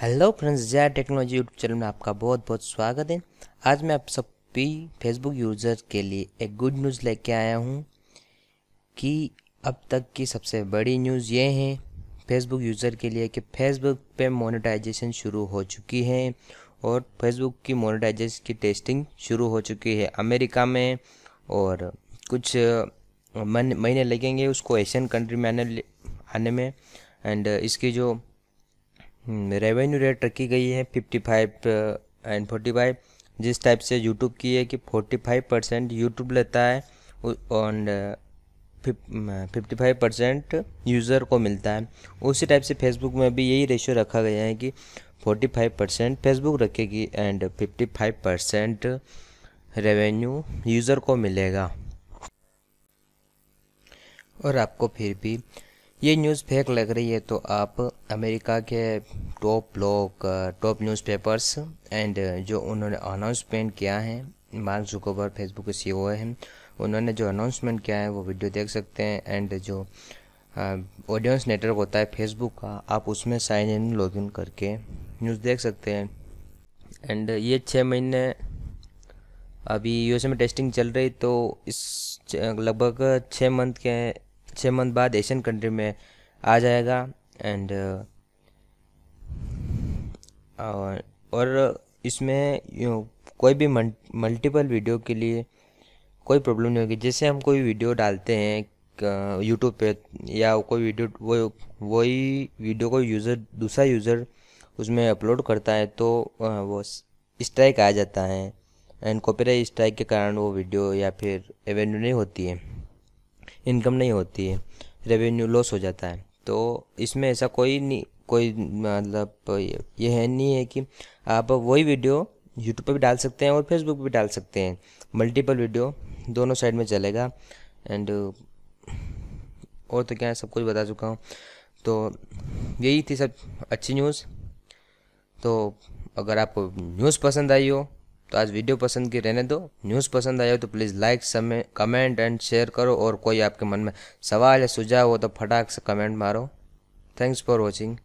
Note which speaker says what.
Speaker 1: hello friends Jaya technology YouTube channel में आपका बहुत बहुत स्वागत है आज मैं आप सभी फेसबुक यूज़र के लिए एक गुड न्यूज़ लेके आया हूँ कि अब तक की सबसे बड़ी न्यूज़ ये है फेसबुक यूज़र के लिए कि फेसबुक पे मोनेटाइजेशन शुरू हो चुकी है और फेसबुक की मोनेटाइजेशन की टेस्टिंग शुरू हो चुकी है अमेरिका में और कुछ महीने लगेंगे उसको एशियन कंट्री में आने आने में एंड uh, इसकी जो रेवेन्यू हम्म, रेट रखी गई है fifty five and forty five जिस टाइप से यूट्यूब की है कि फोर्टी फाइव परसेंट यूट्यूब लेता है and fifty five percent user को मिलता है उसी टाइप से फेसबुक में भी यही रेशियो रखा गया है कि फोर्टी फाइव परसेंट फेसबुक रखेगी and fifty five percent revenue user को मिलेगा और आपको फिर भी ये न्यूज़ फेक लग रही है तो आप अमेरिका के top block top newspapers and जो उन्होंने अनाउंसमेंट किया है मार्क जुकोबर फेसबुक के सीईओ हैं उन्होंने जो अनाउंसमेंट किया है वो वीडियो देख सकते हैं एंड जो ऑडियंस नेटवर्क होता है फेसबुक का आप उसमें साइन इन लॉग इन करके न्यूज़ देख सकते हैं एंड ये छः महीने अभी यूएसए में टेस्टिंग चल रही तो इस लगभग छः मंथ के छः मंथ बाद एशियन कंट्री में आ जाएगा एंड uh, और, और इसमें यू कोई भी मल्टीपल वीडियो के लिए कोई प्रॉब्लम नहीं होगी जैसे हम कोई वीडियो डालते हैं यूट्यूब पे या कोई वीडियो वो वही वीडियो को यूज़र दूसरा यूज़र उसमें अपलोड करता है तो uh, वो स्ट्राइक आ जाता है एंड कॉपीराइट स्ट्राइक के कारण वो वीडियो या फिर एवेन्यू नहीं होती है इनकम नहीं होती है रेवेन्यू लॉस हो जाता है तो इसमें ऐसा कोई नहीं कोई मतलब ये है नहीं है कि आप वही वीडियो यूट्यूब पर भी डाल सकते हैं और फेसबुक पर भी डाल सकते हैं मल्टीपल वीडियो दोनों साइड में चलेगा एंड और तो क्या है सब कुछ बता चुका हूँ तो यही थी सब अच्छी न्यूज़ तो अगर आपको न्यूज़ पसंद आई हो तो आज वीडियो पसंद की रहने दो न्यूज़ पसंद आया हो तो प्लीज़ लाइक समय कमेंट एंड शेयर करो और कोई आपके मन में सवाल या सुझाव हो तो फटाक से कमेंट मारो थैंक्स फॉर वॉचिंग